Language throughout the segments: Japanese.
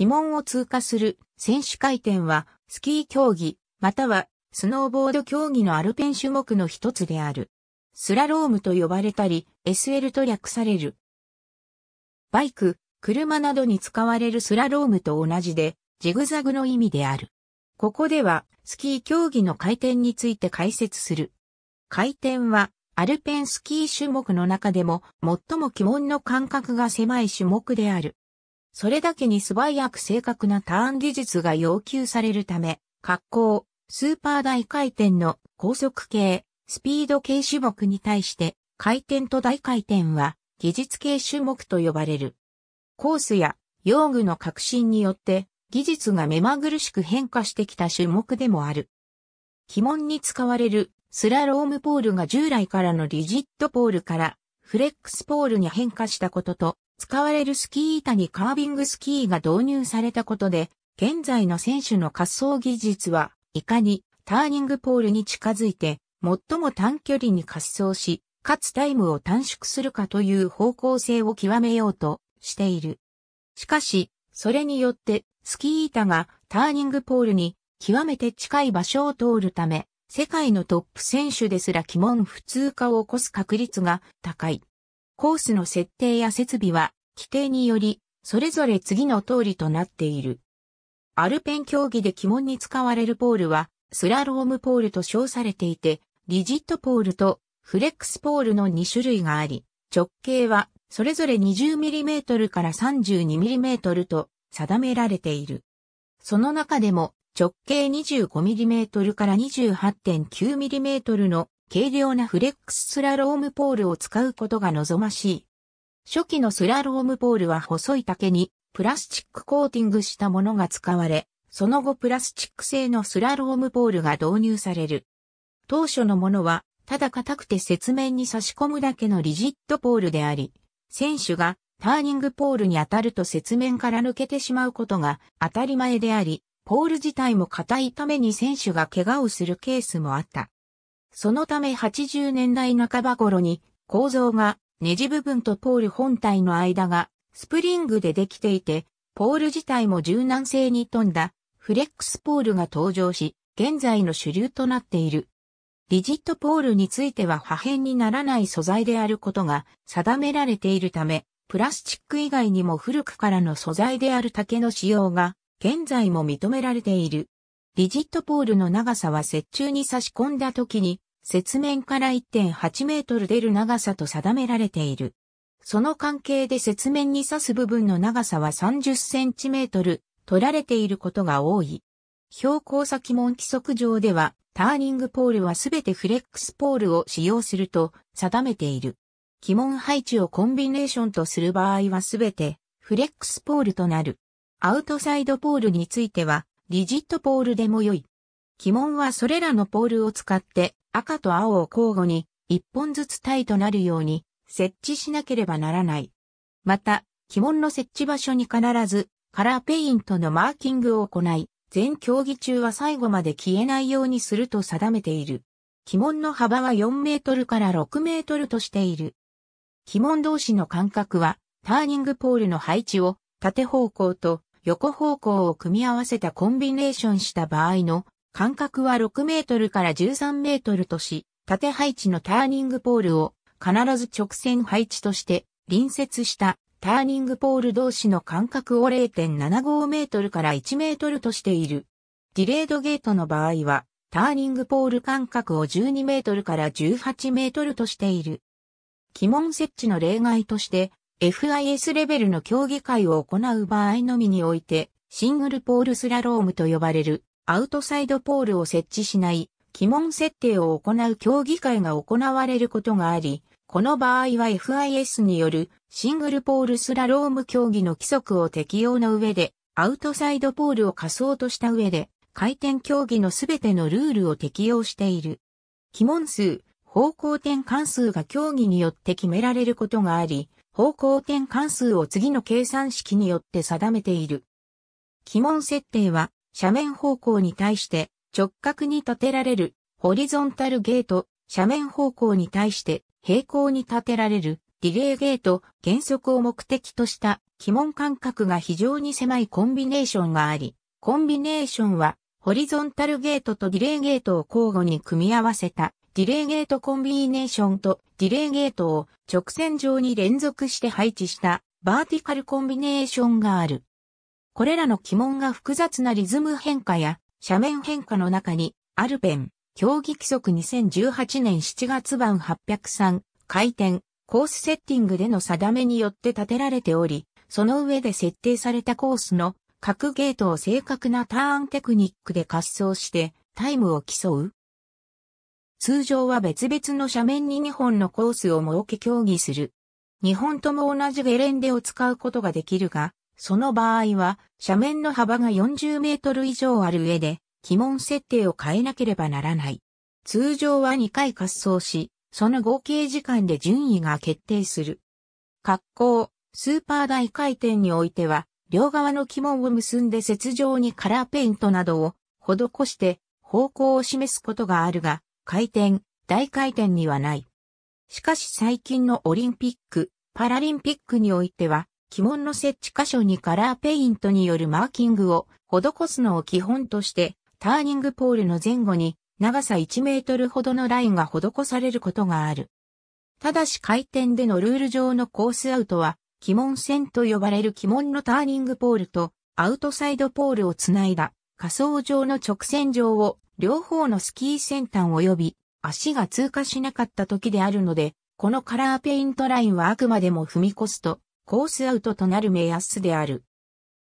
鬼門を通過する選手回転は、スキー競技、またはスノーボード競技のアルペン種目の一つである。スラロームと呼ばれたり、SL と略される。バイク、車などに使われるスラロームと同じで、ジグザグの意味である。ここでは、スキー競技の回転について解説する。回転は、アルペンスキー種目の中でも、最も鬼門の間隔が狭い種目である。それだけに素早く正確なターン技術が要求されるため、格好、スーパー大回転の高速系、スピード系種目に対して、回転と大回転は技術系種目と呼ばれる。コースや用具の革新によって技術が目まぐるしく変化してきた種目でもある。鬼門に使われるスラロームポールが従来からのリジットポールからフレックスポールに変化したことと使われるスキー板にカービングスキーが導入されたことで、現在の選手の滑走技術は、いかにターニングポールに近づいて、最も短距離に滑走し、かつタイムを短縮するかという方向性を極めようとしている。しかし、それによってスキー板がターニングポールに極めて近い場所を通るため、世界のトップ選手ですら鬼門普通化を起こす確率が高い。コースの設定や設備は、規定により、それぞれ次の通りとなっている。アルペン競技で鬼門に使われるポールは、スラロームポールと称されていて、リジットポールとフレックスポールの2種類があり、直径はそれぞれ 20mm から 32mm と定められている。その中でも直径 25mm から 28.9mm の軽量なフレックススラロームポールを使うことが望ましい。初期のスラロームポールは細い竹にプラスチックコーティングしたものが使われ、その後プラスチック製のスラロームポールが導入される。当初のものは、ただ硬くて雪面に差し込むだけのリジットポールであり、選手がターニングポールに当たると雪面から抜けてしまうことが当たり前であり、ポール自体も硬いために選手が怪我をするケースもあった。そのため80年代半ば頃に構造がネジ部分とポール本体の間がスプリングでできていて、ポール自体も柔軟性に富んだフレックスポールが登場し、現在の主流となっている。リジットポールについては破片にならない素材であることが定められているため、プラスチック以外にも古くからの素材である竹の使用が現在も認められている。リジットポールの長さは折中に差し込んだ時に雪面から1.8メートル出る長さと定められている。その関係で雪面に刺す部分の長さは30センチメートル取られていることが多い。標高差記問規則上では、ターニングポールはすべてフレックスポールを使用すると定めている。鬼門配置をコンビネーションとする場合はすべてフレックスポールとなる。アウトサイドポールについては、リジットポールでも良い。鬼門はそれらのポールを使って赤と青を交互に一本ずつ体となるように設置しなければならない。また、鬼門の設置場所に必ずカラーペイントのマーキングを行い、全競技中は最後まで消えないようにすると定めている。鬼門の幅は4メートルから6メートルとしている。鬼門同士の間隔は、ターニングポールの配置を縦方向と横方向を組み合わせたコンビネーションした場合の間隔は6メートルから13メートルとし、縦配置のターニングポールを必ず直線配置として隣接したターニングポール同士の間隔を0.75メートルから1メートルとしている。ディレードゲートの場合は、ターニングポール間隔を12メートルから18メートルとしている。鬼門設置の例外として、FIS レベルの競技会を行う場合のみにおいて、シングルポールスラロームと呼ばれるアウトサイドポールを設置しない鬼門設定を行う協議会が行われることがあり、この場合は FIS によるシングルポールスラローム競技の規則を適用の上で、アウトサイドポールを仮想とした上で、回転競技のすべてのルールを適用している。鬼門数、方向転換数が競技によって決められることがあり、方向転換数を次の計算式によって定めている。鬼門設定は斜面方向に対して直角に立てられるホリゾンタルゲート、斜面方向に対して平行に立てられるディレイゲート、原則を目的とした鬼門間隔が非常に狭いコンビネーションがあり、コンビネーションはホリゾンタルゲートとディレイゲートを交互に組み合わせたディレイゲートコンビネーションとディレイゲートを直線上に連続して配置したバーティカルコンビネーションがある。これらの鬼門が複雑なリズム変化や斜面変化の中に、アルペン、競技規則2018年7月版803、回転、コースセッティングでの定めによって立てられており、その上で設定されたコースの各ゲートを正確なターンテクニックで滑走してタイムを競う。通常は別々の斜面に2本のコースを設け競技する。2本とも同じゲレンデを使うことができるが、その場合は、斜面の幅が40メートル以上ある上で、基門設定を変えなければならない。通常は2回滑走し、その合計時間で順位が決定する。滑降、スーパー大回転においては、両側の基門を結んで雪上にカラーペイントなどを施して方向を示すことがあるが、回転、大回転にはない。しかし最近のオリンピック、パラリンピックにおいては、鬼門の設置箇所にカラーペイントによるマーキングを施すのを基本として、ターニングポールの前後に長さ1メートルほどのラインが施されることがある。ただし回転でのルール上のコースアウトは、鬼門線と呼ばれる鬼門のターニングポールとアウトサイドポールをつないだ仮想上の直線上を両方のスキー先端及び足が通過しなかった時であるので、このカラーペイントラインはあくまでも踏み越すとコースアウトとなる目安である。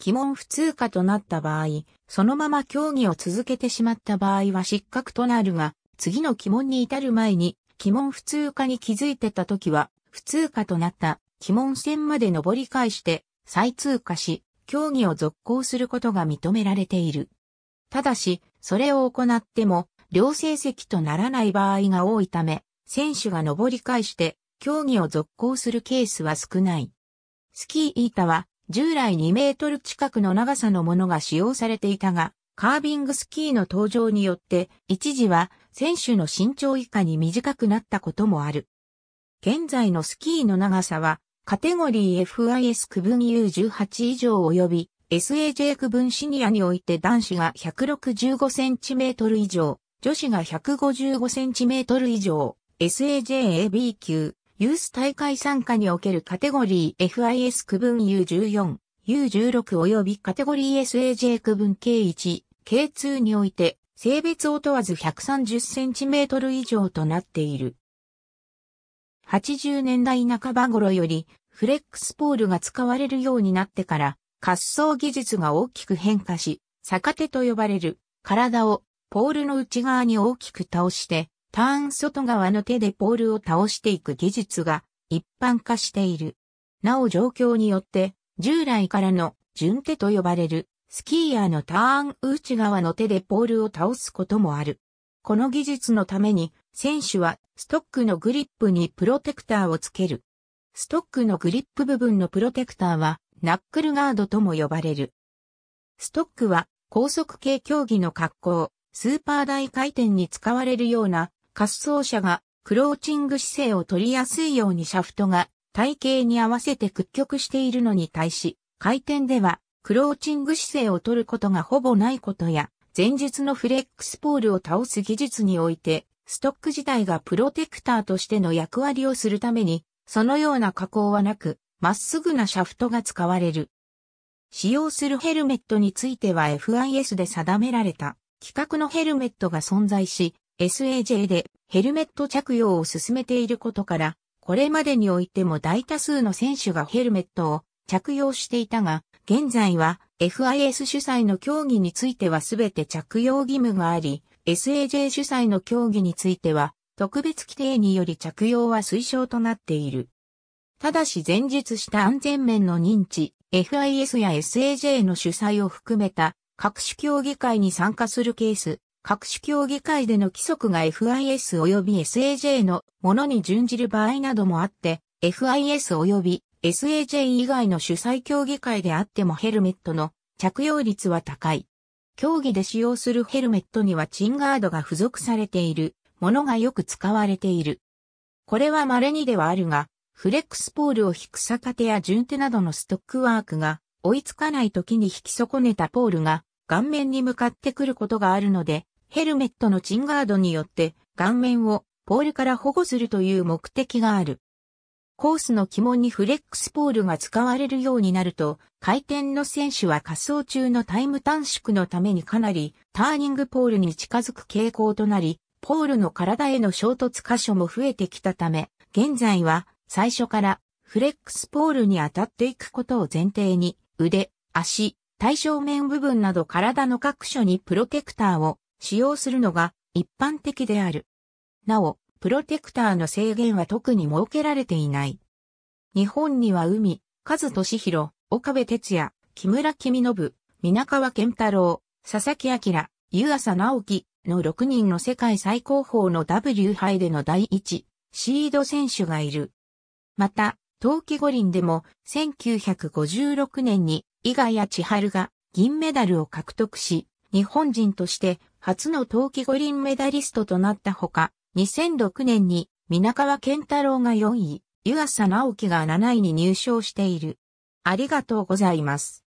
鬼門不通過となった場合、そのまま競技を続けてしまった場合は失格となるが、次の鬼門に至る前に、鬼門不通過に気づいてた時は、不通過となった鬼門線まで登り返して、再通過し、競技を続行することが認められている。ただし、それを行っても、両成績とならない場合が多いため、選手が登り返して、競技を続行するケースは少ない。スキー板は従来2メートル近くの長さのものが使用されていたが、カービングスキーの登場によって一時は選手の身長以下に短くなったこともある。現在のスキーの長さはカテゴリー FIS 区分 U18 以上及び SAJ 区分シニアにおいて男子が 165cm 以上、女子が 155cm 以上、SAJAB 級、ユース大会参加におけるカテゴリー FIS 区分 U14、U16 及びカテゴリー SAJ 区分 K1、K2 において、性別を問わず 130cm 以上となっている。80年代半ば頃より、フレックスポールが使われるようになってから、滑走技術が大きく変化し、逆手と呼ばれる体をポールの内側に大きく倒してターン外側の手でポールを倒していく技術が一般化している。なお状況によって、従来からの順手と呼ばれるスキーヤーのターン内側の手でポールを倒すこともある。この技術のために選手はストックのグリップにプロテクターをつける。ストックのグリップ部分のプロテクターはナックルガードとも呼ばれる。ストックは高速系競技の格好、スーパー大回転に使われるような滑走車がクローチング姿勢を取りやすいようにシャフトが体型に合わせて屈曲しているのに対し、回転ではクローチング姿勢を取ることがほぼないことや、前述のフレックスポールを倒す技術において、ストック自体がプロテクターとしての役割をするために、そのような加工はなく、まっすぐなシャフトが使われる。使用するヘルメットについては FIS で定められた規格のヘルメットが存在し、SAJ でヘルメット着用を進めていることから、これまでにおいても大多数の選手がヘルメットを着用していたが、現在は FIS 主催の競技についてはすべて着用義務があり、SAJ 主催の競技については、特別規定により着用は推奨となっている。ただし前述した安全面の認知、FIS や SAJ の主催を含めた各種競技会に参加するケース、各種競技会での規則が FIS 及び SAJ のものに準じる場合などもあって、FIS 及び SAJ 以外の主催競技会であってもヘルメットの着用率は高い。競技で使用するヘルメットにはチンガードが付属されているものがよく使われている。これは稀にではあるが、フレックスポールを引く逆手や順手などのストックワークが追いつかない時に引き損ねたポールが顔面に向かってくることがあるので、ヘルメットのチンガードによって顔面をポールから保護するという目的がある。コースの肝にフレックスポールが使われるようになると、回転の選手は滑走中のタイム短縮のためにかなりターニングポールに近づく傾向となり、ポールの体への衝突箇所も増えてきたため、現在は最初からフレックスポールに当たっていくことを前提に、腕、足、対象面部分など体の各所にプロテクターを使用するのが一般的である。なお、プロテクターの制限は特に設けられていない。日本には海、和俊弘、岡部哲也、木村君信、皆川健太郎、佐々木明、湯浅直樹の6人の世界最高峰の W 杯での第1シード選手がいる。また、冬季五輪でも1956年に伊賀谷千春が銀メダルを獲得し、日本人として初の冬季五輪メダリストとなったほか、2006年に皆川健太郎が4位、湯浅直樹が7位に入賞している。ありがとうございます。